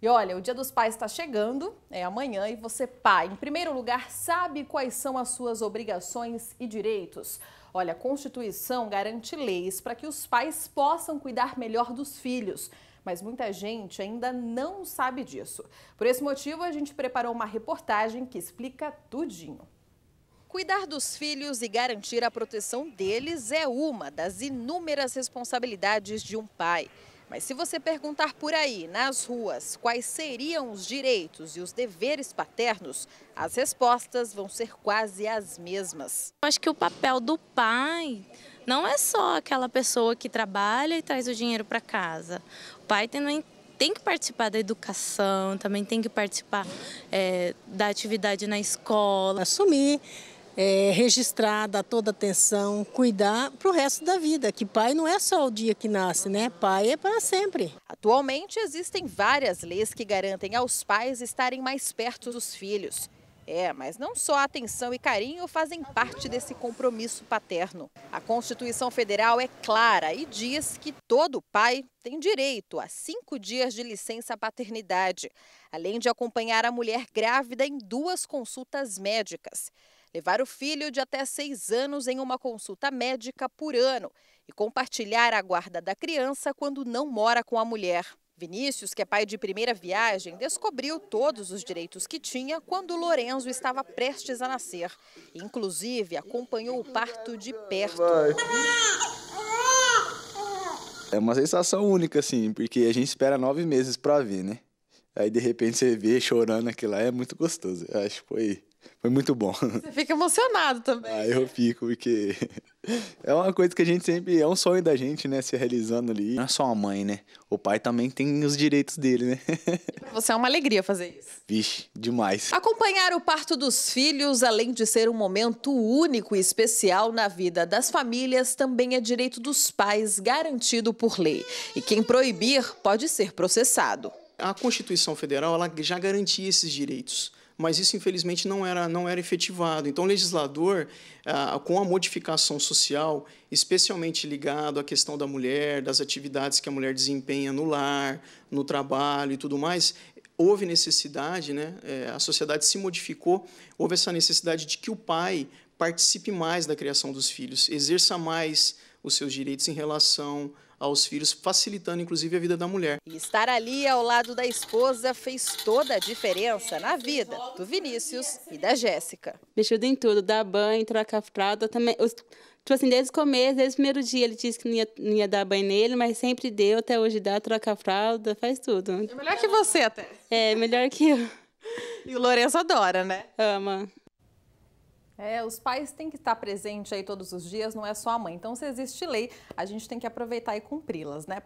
E olha, o Dia dos Pais está chegando, é amanhã, e você, pai, em primeiro lugar, sabe quais são as suas obrigações e direitos. Olha, a Constituição garante leis para que os pais possam cuidar melhor dos filhos, mas muita gente ainda não sabe disso. Por esse motivo, a gente preparou uma reportagem que explica tudinho. Cuidar dos filhos e garantir a proteção deles é uma das inúmeras responsabilidades de um pai. Mas se você perguntar por aí, nas ruas, quais seriam os direitos e os deveres paternos, as respostas vão ser quase as mesmas. Eu acho que o papel do pai não é só aquela pessoa que trabalha e traz o dinheiro para casa. O pai também tem que participar da educação, também tem que participar é, da atividade na escola. Assumir é, registrar, dar toda atenção, cuidar para o resto da vida, que pai não é só o dia que nasce, né? Pai é para sempre. Atualmente existem várias leis que garantem aos pais estarem mais perto dos filhos. É, mas não só atenção e carinho fazem parte desse compromisso paterno. A Constituição Federal é clara e diz que todo pai tem direito a cinco dias de licença paternidade, além de acompanhar a mulher grávida em duas consultas médicas levar o filho de até seis anos em uma consulta médica por ano e compartilhar a guarda da criança quando não mora com a mulher. Vinícius, que é pai de primeira viagem, descobriu todos os direitos que tinha quando Lorenzo estava prestes a nascer. Inclusive, acompanhou o parto de perto. É uma sensação única, assim, porque a gente espera nove meses para ver, né? Aí de repente você vê chorando aquilo lá, é muito gostoso. Eu acho que foi, foi muito bom. Você fica emocionado também. Ah, eu né? fico, porque é uma coisa que a gente sempre. É um sonho da gente, né? Se realizando ali. Não é só a mãe, né? O pai também tem os direitos dele, né? E pra você é uma alegria fazer isso. Vixe, demais. Acompanhar o parto dos filhos, além de ser um momento único e especial na vida das famílias, também é direito dos pais, garantido por lei. E quem proibir pode ser processado a Constituição Federal ela já garantia esses direitos, mas isso, infelizmente, não era, não era efetivado. Então, o legislador, ah, com a modificação social, especialmente ligado à questão da mulher, das atividades que a mulher desempenha no lar, no trabalho e tudo mais, houve necessidade, né, eh, a sociedade se modificou, houve essa necessidade de que o pai participe mais da criação dos filhos, exerça mais os seus direitos em relação aos filhos, facilitando inclusive a vida da mulher. E estar ali ao lado da esposa fez toda a diferença na vida do Vinícius e da Jéssica. Mexeu em tudo, dar banho, trocar fralda, também... Os, tipo assim, desde o começo, desde o primeiro dia ele disse que não ia, não ia dar banho nele, mas sempre deu, até hoje dá, troca fralda, faz tudo. É melhor que você até. É, melhor que eu. E o Lourenço adora, né? Ama. É, os pais têm que estar presentes aí todos os dias, não é só a mãe. Então, se existe lei, a gente tem que aproveitar e cumpri-las, né?